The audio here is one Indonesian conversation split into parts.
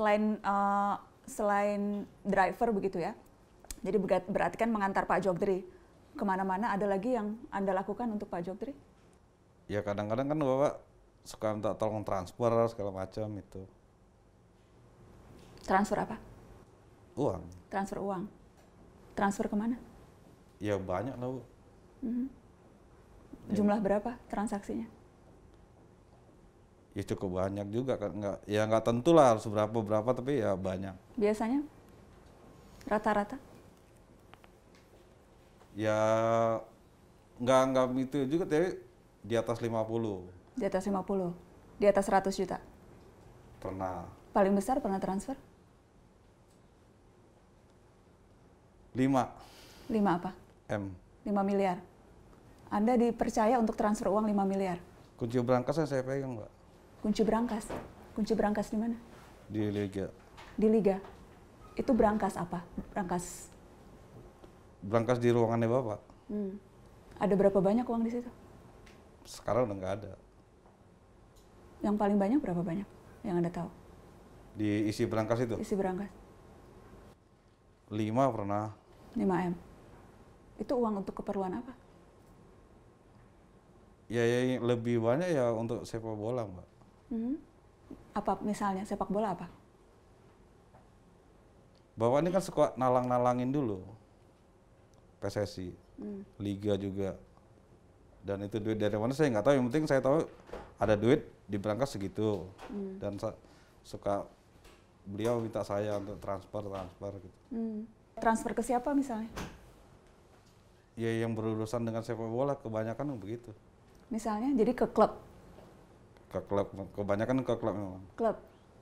selain uh, selain driver begitu ya. Jadi berarti kan mengantar Pak Jogdri kemana-mana ada lagi yang anda lakukan untuk Pak Jogdri? Ya kadang-kadang kan bapak suka minta tolong transfer segala macam itu. Transfer apa? Uang. Transfer uang. Transfer kemana? Ya banyak lah Mm -hmm. Jumlah berapa transaksinya? ya cukup banyak juga kan nggak ya nggak tentulah harus berapa berapa tapi ya banyak biasanya rata-rata ya nggak nggak itu juga tapi di atas 50 di atas 50 di atas 100 juta pernah paling besar pernah transfer lima lima apa m 5 miliar anda dipercaya untuk transfer uang lima miliar kunci berangkas saya pegang mbak kunci berangkas. Kunci berangkas di mana? Di Liga. Di Liga. Itu berangkas apa? Berangkas berangkas di ruangannya Bapak. Hmm. Ada berapa banyak uang di situ? Sekarang udah nggak ada. Yang paling banyak berapa banyak yang Anda tahu? Di isi berangkas itu? Isi berangkas. lima pernah. lima M. Itu uang untuk keperluan apa? Ya, ya lebih banyak ya untuk sepak bola, Mbak. Hmm? Apa misalnya sepak bola apa? ini kan suka nalang-nalangin dulu. PSSI, hmm. liga juga. Dan itu duit dari mana saya nggak tahu. Yang penting saya tahu ada duit di berangkas segitu. Hmm. Dan suka beliau minta saya untuk transfer transfer gitu. Hmm. Transfer ke siapa misalnya? Ya yang berurusan dengan sepak bola kebanyakan begitu. Misalnya jadi ke klub ke klub, kebanyakan ke klub memang. Klub.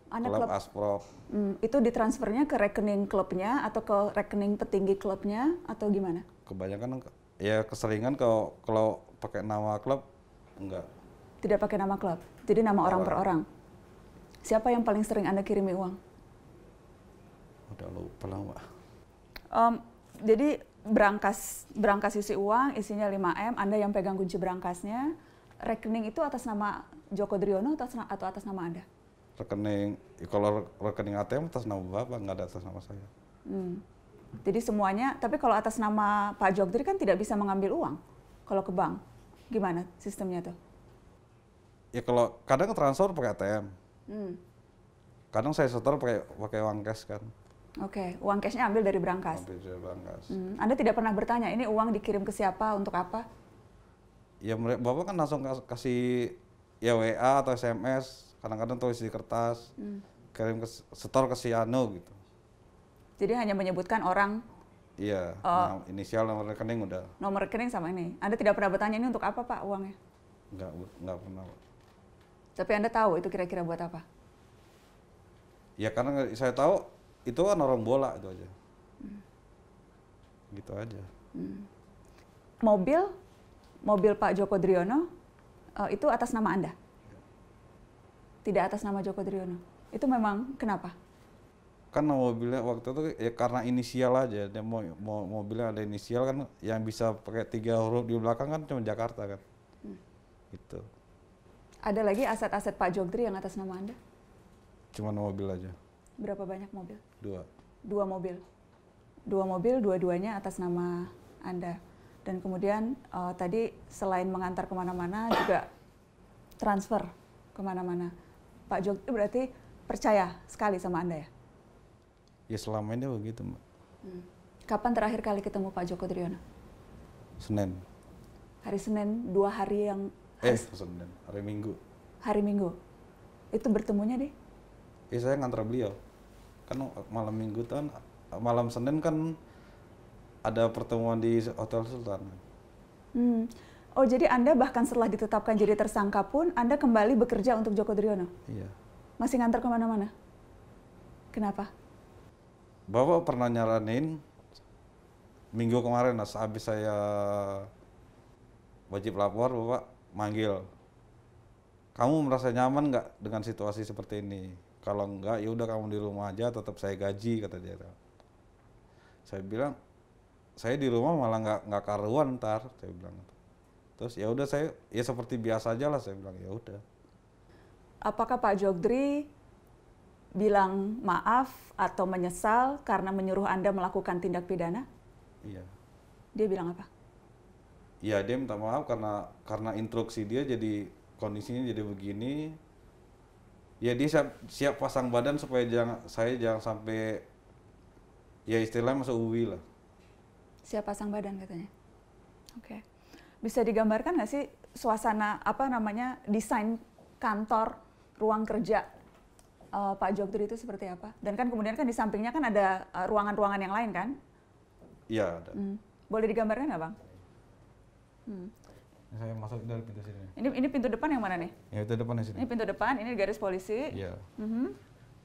Anda klub, klub asprof Hmm, itu ditransfernya ke rekening klubnya atau ke rekening petinggi klubnya atau gimana? Kebanyakan ya keseringan kalau kalau pakai nama klub enggak. Tidak pakai nama klub. Jadi nama orang, orang per orang. Siapa yang paling sering Anda kirimi uang? Udah lupa lah, Mbak. Um, jadi berangkas berangkas isi uang isinya 5M, Anda yang pegang kunci berangkasnya. Rekening itu atas nama Joko Driono atau, atau atas nama Anda? Rekening, ya kalau rekening ATM atas nama Bapak, nggak ada atas nama saya. Hmm. Jadi semuanya, tapi kalau atas nama Pak Jokdri kan tidak bisa mengambil uang kalau ke bank. Gimana sistemnya tuh? Ya kalau kadang transfer pakai ATM. Hmm. Kadang saya setor pakai pakai uang cash kan. Oke, okay. uang cashnya ambil dari berangkas. Ambil dari berangkas. Hmm. Anda tidak pernah bertanya ini uang dikirim ke siapa untuk apa? Ya bapak kan langsung kasih ya WA atau SMS kadang-kadang tulis di kertas hmm. kirim ke setor ke si Anu gitu jadi hanya menyebutkan orang iya Oh. nah, inisial nomor rekening udah nomor rekening sama ini Anda tidak pernah bertanya ini untuk apa Pak uangnya Enggak enggak pernah tapi Anda tahu itu kira-kira buat apa ya karena saya tahu itu kan orang bola itu aja hmm. gitu aja hmm. mobil mobil Pak Joko Driono uh, itu atas nama Anda. Tidak atas nama Joko Driono. Itu memang kenapa? kan mobilnya waktu itu ya karena inisial aja dia mau, mau mobilnya ada inisial kan yang bisa pakai tiga huruf di belakang kan cuma Jakarta kan hmm. itu ada lagi aset-aset Pak Jogdri yang atas nama anda cuma mobil aja berapa banyak mobil dua dua mobil dua mobil dua-duanya atas nama anda dan kemudian uh, tadi selain mengantar kemana-mana juga transfer kemana-mana. Pak Jok itu berarti percaya sekali sama Anda ya? Ya selama ini begitu Mbak. Hmm. Kapan terakhir kali ketemu Pak Joko Triyono? Senin. Hari Senin, dua hari yang... Eh, Senin. Hari Minggu. Hari Minggu. Itu bertemunya deh? Ya saya ngantar beliau. Kan malam Minggu kan, malam Senin kan ada pertemuan di Hotel Sultan. Hmm. Oh, jadi Anda bahkan setelah ditetapkan jadi tersangka pun, Anda kembali bekerja untuk Joko Driono? Iya. Masih ngantar kemana-mana? Kenapa? Bapak pernah nyaranin, minggu kemarin habis saya wajib lapor, Bapak manggil. Kamu merasa nyaman nggak dengan situasi seperti ini? Kalau enggak, ya udah kamu di rumah aja, tetap saya gaji, kata dia. Saya bilang, saya di rumah malah nggak nggak karuan ntar saya bilang terus ya udah saya ya seperti biasa aja lah saya bilang ya udah apakah Pak Jogdri bilang maaf atau menyesal karena menyuruh anda melakukan tindak pidana iya dia bilang apa Iya dia minta maaf karena karena instruksi dia jadi kondisinya jadi begini ya dia siap, siap pasang badan supaya jangan saya jangan sampai ya istilahnya masuk uwi lah siap pasang badan katanya. Oke. Okay. Bisa digambarkan nggak sih suasana apa namanya desain kantor ruang kerja uh, Pak Jogdri itu seperti apa? Dan kan kemudian kan di sampingnya kan ada eh, ruangan-ruangan uh, yang lain kan? Iya ada. Hmm. Boleh digambarkan nggak bang? Hmm. Saya masuk dari pintu sini. Ini ini pintu depan yang mana nih? Ya itu depan sini. Ini pintu depan, ini garis polisi. Iya. Mm -hmm.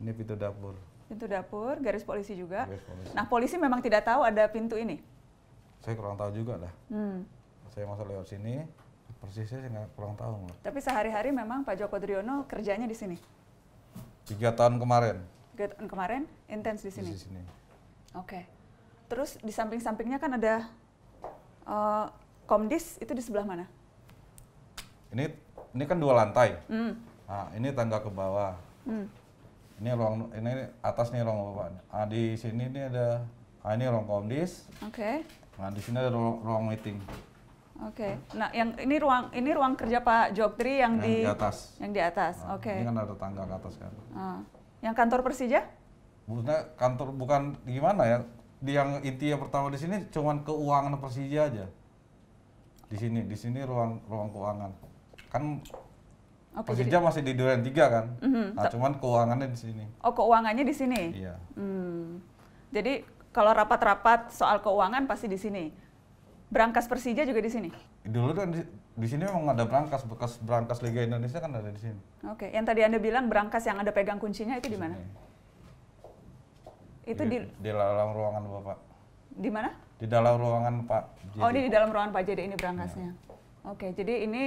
Ini pintu dapur. Pintu dapur, garis polisi juga. Garis polisi. Nah polisi memang tidak tahu ada pintu ini saya kurang tahu juga lah. Hmm. Saya masuk lewat sini, persisnya saya nggak kurang tahu. Tapi sehari-hari memang Pak Joko Driono kerjanya di sini? Tiga tahun kemarin. Tiga tahun kemarin intens di sini? Di sini. Oke. Okay. Terus di samping-sampingnya kan ada uh, Komdis, itu di sebelah mana? Ini ini kan dua lantai. Hmm. Nah, ini tangga ke bawah. Hmm. Ini ruang ini atas nih ruang bapak. Ah, di sini ini ada ah, ini ruang komdis. Oke. Okay Nah, di sini ada ruang, ruang meeting. Oke. Okay. Nah, yang ini ruang ini ruang kerja Pak Joktri yang, yang di, di atas. Yang di atas. Nah, Oke. Okay. Ini kan ada tangga ke atas kan. Nah. Yang kantor Persija? Maksudnya kantor bukan gimana ya? Di yang inti yang pertama di sini cuman keuangan Persija aja. Di sini, di sini ruang ruang keuangan. Kan Okay, Persija jadi... masih di Duren Tiga kan? Mm -hmm. Nah, cuman keuangannya di sini. Oh, keuangannya di sini? Iya. Hmm. Jadi kalau rapat-rapat soal keuangan pasti di sini. Berangkas Persija juga di sini. Dulu kan di, di sini memang ada berangkas bekas berangkas Liga Indonesia kan ada di sini. Oke, okay. yang tadi Anda bilang berangkas yang ada pegang kuncinya itu di mana? Itu di, di dalam ruangan Bapak. Di mana? Di dalam ruangan Pak. Jadi. Oh, ini di dalam ruangan Pak Jadi ini berangkasnya. Ya. Oke, okay, jadi ini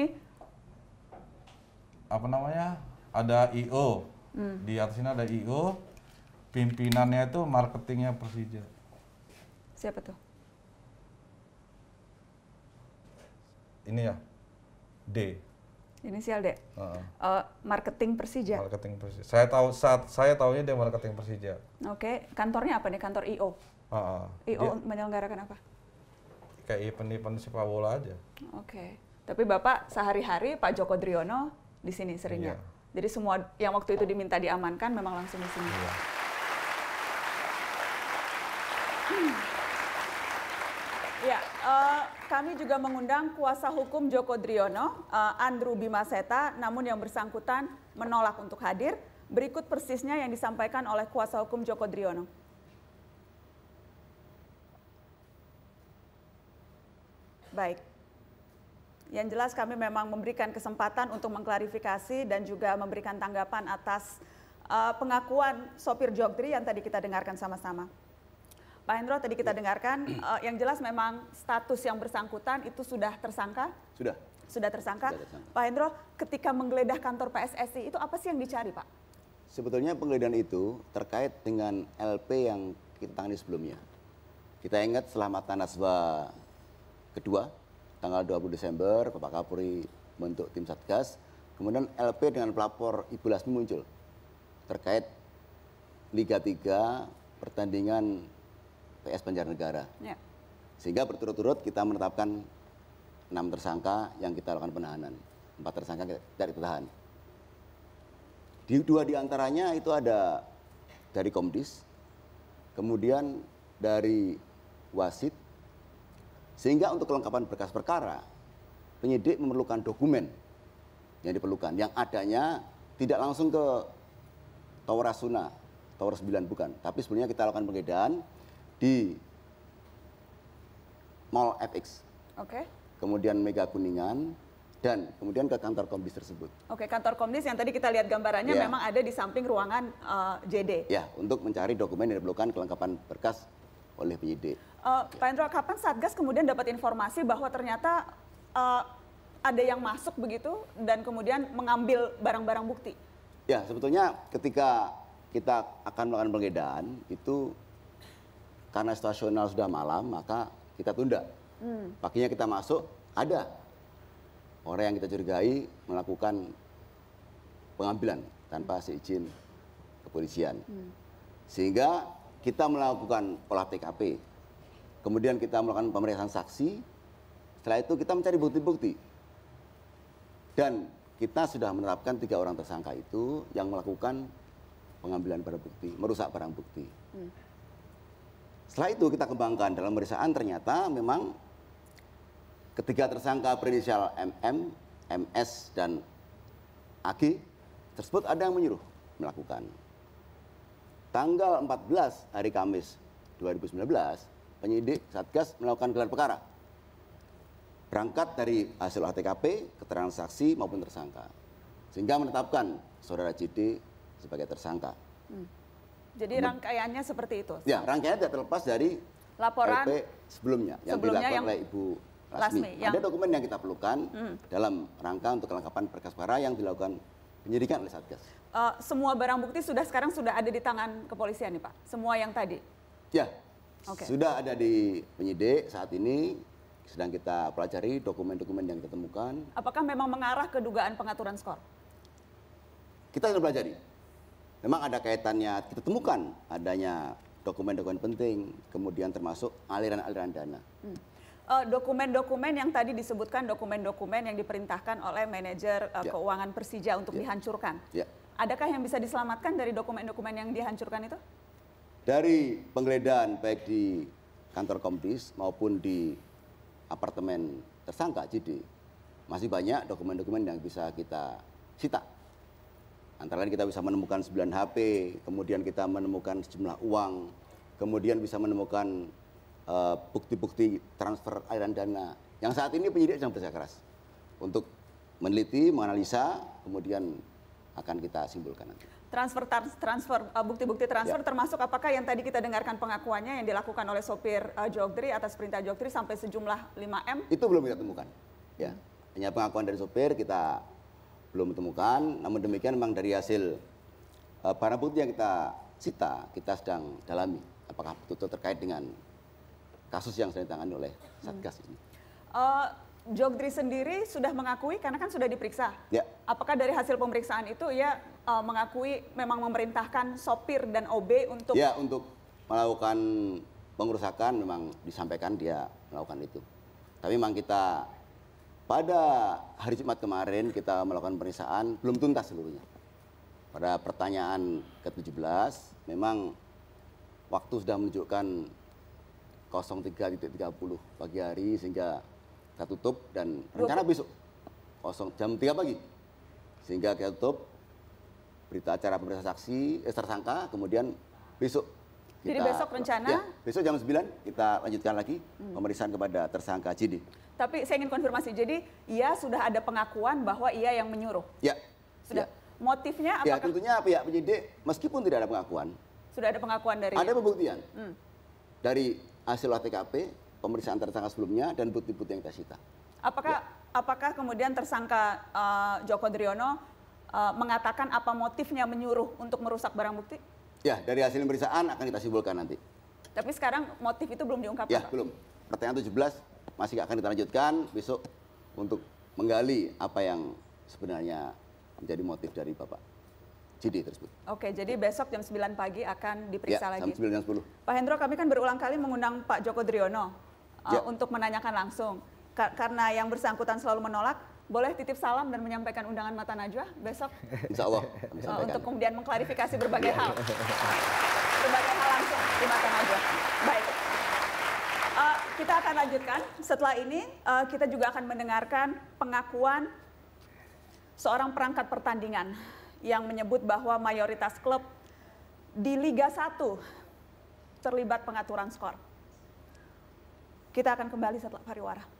apa namanya? Ada IO. Hmm. Di atas sini ada IO. Pimpinannya itu marketingnya Persija. Siapa tuh? Ini ya, D. Inisial D. Uh -uh. Uh, marketing Persija. Marketing Persija. Saya tahu saat saya tahunya dia marketing Persija. Oke, okay. kantornya apa nih? Kantor IO. Uh -uh. IO menyelenggarakan apa? Kayak event-event sepak bola aja. Oke. Okay. Tapi Bapak sehari-hari Pak Joko Driono di sini seringnya. Yeah. Jadi semua yang waktu itu diminta diamankan memang langsung di sini. Iya. Hmm. Ya, uh, kami juga mengundang kuasa hukum Joko Driono, uh, Andrew Bimaseta, namun yang bersangkutan menolak untuk hadir. Berikut persisnya yang disampaikan oleh kuasa hukum Joko Driono. Baik. Yang jelas kami memang memberikan kesempatan untuk mengklarifikasi dan juga memberikan tanggapan atas uh, pengakuan sopir Jogdri yang tadi kita dengarkan sama-sama. Pak Hendro tadi kita ya. dengarkan uh, yang jelas memang status yang bersangkutan itu sudah tersangka? Sudah. Sudah tersangka. Sudah tersangka. Pak Hendro, ketika menggeledah kantor PSSI itu apa sih yang dicari, Pak? Sebetulnya penggeledahan itu terkait dengan LP yang kita tangani sebelumnya. Kita ingat tanah Naswa kedua, tanggal 20 Desember, Bapak Kapolri bentuk tim Satgas. Kemudian LP dengan pelapor Ibu Lasmi muncul terkait Liga 3 pertandingan PS Banjarnegara. Ya. Sehingga berturut-turut kita menetapkan enam tersangka yang kita lakukan penahanan. Empat tersangka kita, dari ditahan. Di dua diantaranya itu ada dari Komdis, kemudian dari wasit. Sehingga untuk kelengkapan berkas perkara, penyidik memerlukan dokumen yang diperlukan. Yang adanya tidak langsung ke Tower Rasuna, Tower 9 bukan. Tapi sebenarnya kita lakukan penggeledahan, di Mall FX. Oke. Okay. Kemudian Mega Kuningan dan kemudian ke kantor Komdis tersebut. Oke, kantor Komdis yang tadi kita lihat gambarannya yeah. memang ada di samping ruangan uh, eh, JD. Ya, yeah, untuk mencari dokumen yang diperlukan kelengkapan berkas oleh penyidik. Uh, Pak Hendro, kapan Satgas kemudian dapat informasi bahwa ternyata uh, ada yang masuk begitu dan kemudian mengambil barang-barang bukti? Ya, sebetulnya ketika kita akan melakukan penggeledahan itu karena situasional sudah malam maka kita tunda. Hmm. Paginya kita masuk ada orang yang kita curigai melakukan pengambilan tanpa seizin kepolisian. Hmm. Sehingga kita melakukan olah TKP. Kemudian kita melakukan pemeriksaan saksi. Setelah itu kita mencari bukti-bukti. Dan kita sudah menerapkan tiga orang tersangka itu yang melakukan pengambilan barang bukti, merusak barang bukti. Hmm. Setelah itu kita kembangkan dalam pemeriksaan ternyata memang ketiga tersangka berinisial MM, MS dan AG tersebut ada yang menyuruh melakukan. Tanggal 14 hari Kamis 2019 penyidik Satgas melakukan gelar perkara. Berangkat dari hasil olah TKP, keterangan saksi maupun tersangka. Sehingga menetapkan saudara JD sebagai tersangka. Hmm. Jadi rangkaiannya seperti itu. Ya, rangkaiannya tidak terlepas dari laporan LP sebelumnya yang sebelumnya dilakukan oleh Ibu Lasmi. Lasmi yang... Ada dokumen yang kita perlukan hmm. dalam rangka untuk kelengkapan berkas perkara yang dilakukan penyidikan oleh Satgas. Uh, semua barang bukti sudah sekarang sudah ada di tangan kepolisian nih Pak. Semua yang tadi. Ya. Okay. Sudah ada di penyidik saat ini sedang kita pelajari dokumen-dokumen yang kita temukan. Apakah memang mengarah ke dugaan pengaturan skor? Kita akan pelajari memang ada kaitannya kita temukan adanya dokumen-dokumen penting, kemudian termasuk aliran-aliran dana. Hmm. Eh, dokumen-dokumen dokumen yang tadi disebutkan dokumen-dokumen yang diperintahkan oleh manajer uh, keuangan Persija untuk ya. dihancurkan. Ya. Adakah yang bisa diselamatkan dari dokumen-dokumen yang dihancurkan itu? Dari penggeledahan baik di kantor Komdis maupun di apartemen tersangka jadi masih banyak dokumen-dokumen yang bisa kita sita. Antara lain kita bisa menemukan 9 HP, kemudian kita menemukan sejumlah uang, kemudian bisa menemukan eh, bukti-bukti uh, transfer aliran dana yang saat ini penyidik sedang bekerja keras untuk meneliti, menganalisa, kemudian akan kita simpulkan nanti. Transfer transfer eh, bukti-bukti transfer ya. termasuk apakah yang tadi kita dengarkan pengakuannya yang dilakukan oleh sopir uh, eh, Jogdri atas perintah Jogdri sampai sejumlah 5 M? Itu belum kita temukan. Ya. Hanya pengakuan dari sopir kita belum ditemukan. Namun demikian memang dari hasil uh, barang bukti yang kita sita, kita sedang dalami apakah betul-betul terkait dengan kasus yang sedang ditangani oleh Satgas ini. Uh, Jogdri sendiri sudah mengakui karena kan sudah diperiksa. Ya. Apakah dari hasil pemeriksaan itu ia uh, mengakui memang memerintahkan sopir dan OB untuk Ya, untuk melakukan pengerusakan memang disampaikan dia melakukan itu. Tapi memang kita pada hari Jumat kemarin kita melakukan pemeriksaan belum tuntas seluruhnya. Pada pertanyaan ke-17 memang waktu sudah menunjukkan 03.30 pagi hari sehingga kita tutup dan rencana besok 0 jam 3 pagi. Sehingga kita tutup berita acara pemeriksaan saksi, eh, tersangka, kemudian besok jadi besok rencana? Ya, besok jam 9 kita lanjutkan lagi hmm. pemeriksaan kepada tersangka Cidi. Tapi saya ingin konfirmasi. Jadi ia sudah ada pengakuan bahwa ia yang menyuruh? Ya. Sudah. Ya. Motifnya apa? Ya tentunya pihak penyidik meskipun tidak ada pengakuan. Sudah ada pengakuan dari? Ada pembuktian. Hmm. Dari hasil TKP, pemeriksaan tersangka sebelumnya, dan bukti-bukti yang kita sita. Apakah ya. apakah kemudian tersangka uh, Joko Driono uh, mengatakan apa motifnya menyuruh untuk merusak barang bukti? Ya, dari hasil pemeriksaan akan kita simpulkan nanti. Tapi sekarang motif itu belum diungkapkan? Ya, belum. Pertanyaan 17 masih akan kita lanjutkan besok untuk menggali apa yang sebenarnya menjadi motif dari Bapak Jidi tersebut. Oke, jadi besok jam 9 pagi akan diperiksa ya, lagi? jam 9 jam 10. Pak Hendro, kami kan berulang kali mengundang Pak Joko Driono uh, ya. uh, untuk menanyakan langsung. karena yang bersangkutan selalu menolak, boleh titip salam dan menyampaikan undangan Mata Najwa besok? Insya Allah. Uh, untuk kemudian mengklarifikasi berbagai hal. berbagai hal langsung di Mata Najwa. Baik. Uh, kita akan lanjutkan. Setelah ini uh, kita juga akan mendengarkan pengakuan seorang perangkat pertandingan yang menyebut bahwa mayoritas klub di Liga 1 terlibat pengaturan skor. Kita akan kembali setelah pariwara.